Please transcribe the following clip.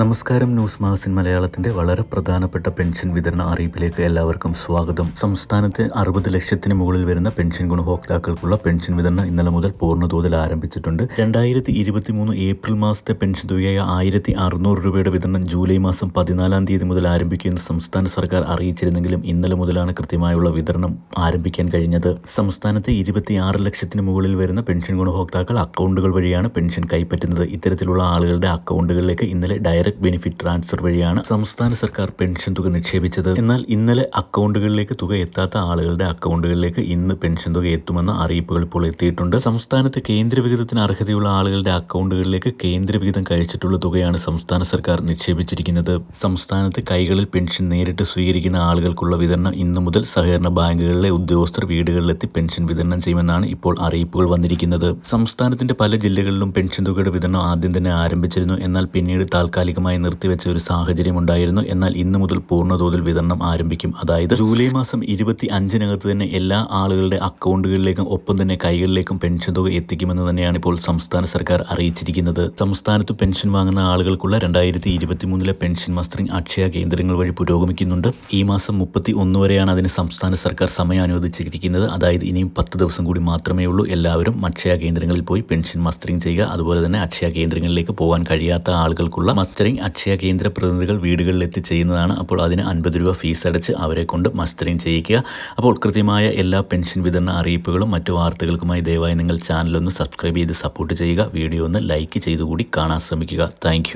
നമസ്കാരം news magazine മലയാളത്തിന്റെ വളരെ പ്രധാനപ്പെട്ട പെൻഷൻ വിതരണ അറിയിപ്പിലേക്ക് എല്ലാവർക്കും സ്വാഗതം സംസ്ഥാനത്തെ അറുപത് ലക്ഷത്തിന് മുകളിൽ വരുന്ന പെൻഷൻ ഗുണഭോക്താക്കൾക്കുള്ള പെൻഷൻ വിതരണം ഇന്നലെ മുതൽ പൂർണ്ണതോതിൽ ആരംഭിച്ചിട്ടുണ്ട് രണ്ടായിരത്തി ഇരുപത്തി മൂന്ന് ഏപ്രിൽ മാസത്തെ പെൻഷൻ തുകയായ ആയിരത്തി അറുന്നൂറ് രൂപയുടെ വിതരണം ജൂലൈ മാസം പതിനാലാം തീയതി മുതൽ ആരംഭിക്കുമെന്ന് സംസ്ഥാന സർക്കാർ അറിയിച്ചിരുന്നെങ്കിലും ഇന്നലെ മുതലാണ് കൃത്യമായുള്ള വിതരണം ആരംഭിക്കാൻ കഴിഞ്ഞത് സംസ്ഥാനത്തെ ഇരുപത്തിയാറ് ലക്ഷത്തിന് മുകളിൽ വരുന്ന പെൻഷൻ ഗുണഭോക്താക്കൾ അക്കൗണ്ടുകൾ വഴിയാണ് പെൻഷൻ കൈപ്പറ്റുന്നത് ഇത്തരത്തിലുള്ള ആളുകളുടെ അക്കൗണ്ടുകളിലേക്ക് ഇന്നലെ ഡയറക്റ്റ് ഡയറക്ട് ബെനിഫിറ്റ് ട്രാൻസ്ഫർ വഴിയാണ് സംസ്ഥാന സർക്കാർ പെൻഷൻ തുക നിക്ഷേപിച്ചത് എന്നാൽ ഇന്നലെ അക്കൗണ്ടുകളിലേക്ക് തുക എത്താത്ത ആളുകളുടെ അക്കൗണ്ടുകളിലേക്ക് ഇന്ന് പെൻഷൻ തുക എത്തുമെന്ന അറിയിപ്പുകൾ ഇപ്പോൾ എത്തിയിട്ടുണ്ട് സംസ്ഥാനത്ത് കേന്ദ്ര വിഹിതത്തിന് അർഹതയുള്ള ആളുകളുടെ അക്കൗണ്ടുകളിലേക്ക് കേന്ദ്ര വിഹിതം കഴിച്ചിട്ടുള്ള തുകയാണ് സംസ്ഥാന സർക്കാർ നിക്ഷേപിച്ചിരിക്കുന്നത് സംസ്ഥാനത്ത് കൈകളിൽ പെൻഷൻ നേരിട്ട് സ്വീകരിക്കുന്ന ആളുകൾക്കുള്ള വിതരണം ഇന്ന് മുതൽ സഹകരണ ബാങ്കുകളിലെ ഉദ്യോഗസ്ഥർ വീടുകളിലെത്തി പെൻഷൻ വിതരണം ചെയ്യുമെന്നാണ് ഇപ്പോൾ അറിയിപ്പുകൾ വന്നിരിക്കുന്നത് സംസ്ഥാനത്തിന്റെ പല ജില്ലകളിലും പെൻഷൻ തുകയുടെ വിതരണം ആദ്യം തന്നെ ആരംഭിച്ചിരുന്നു എന്നാൽ പിന്നീട് താൽക്കാലിക താൽക്കാലികമായി നിർത്തിവെച്ച ഒരു ഉണ്ടായിരുന്നു എന്നാൽ ഇന്നു മുതൽ പൂർണ്ണതോതിൽ വിതരണം ആരംഭിക്കും അതായത് ജൂലൈ മാസം ഇരുപത്തി അഞ്ചിനകത്ത് തന്നെ എല്ലാ ആളുകളുടെ അക്കൗണ്ടുകളിലേക്കും ഒപ്പം തന്നെ കൈകളിലേക്കും പെൻഷൻ തുക എത്തിക്കുമെന്ന് തന്നെയാണ് ഇപ്പോൾ സംസ്ഥാന സർക്കാർ അറിയിച്ചിരിക്കുന്നത് സംസ്ഥാനത്ത് പെൻഷൻ വാങ്ങുന്ന ആളുകൾക്കുള്ള രണ്ടായിരത്തി മൂന്നിലെ പെൻഷൻ മസ്റ്ററിംഗ് അക്ഷയ കേന്ദ്രങ്ങൾ വഴി പുരോഗമിക്കുന്നുണ്ട് ഈ മാസം മുപ്പത്തി ഒന്ന് വരെയാണ് അതിന് സംസ്ഥാന സർക്കാർ സമയം അനുവദിച്ചിരിക്കുന്നത് അതായത് ഇനിയും പത്ത് ദിവസം കൂടി മാത്രമേ ഉള്ളൂ എല്ലാവരും അക്ഷയ കേന്ദ്രങ്ങളിൽ പോയി പെൻഷൻ മസ്റ്ററിംഗ് ചെയ്യുക അതുപോലെ തന്നെ അക്ഷയ കേന്ദ്രങ്ങളിലേക്ക് പോകാൻ കഴിയാത്ത ആളുകൾക്കുള്ള മസ്റ്ററിംഗ് അക്ഷയ കേന്ദ്ര പ്രതിനിധികൾ വീടുകളിൽ എത്തിച്ചെയ്യുന്നതാണ് അപ്പോൾ അതിന് അൻപത് രൂപ ഫീസ് അടച്ച് അവരെ കൊണ്ട് മസ്റ്ററിംഗ് ചെയ്യിക്കുക അപ്പോൾ കൃത്യമായ എല്ലാ പെൻഷൻ വിതരണ അറിയിപ്പുകളും മറ്റു വാർത്തകൾക്കുമായി ദയവായി നിങ്ങൾ ചാനലൊന്ന് സബ്സ്ക്രൈബ് ചെയ്ത് സപ്പോർട്ട് ചെയ്യുക വീഡിയോ ഒന്ന് ലൈക്ക് ചെയ്തുകൂടി കാണാൻ ശ്രമിക്കുക താങ്ക്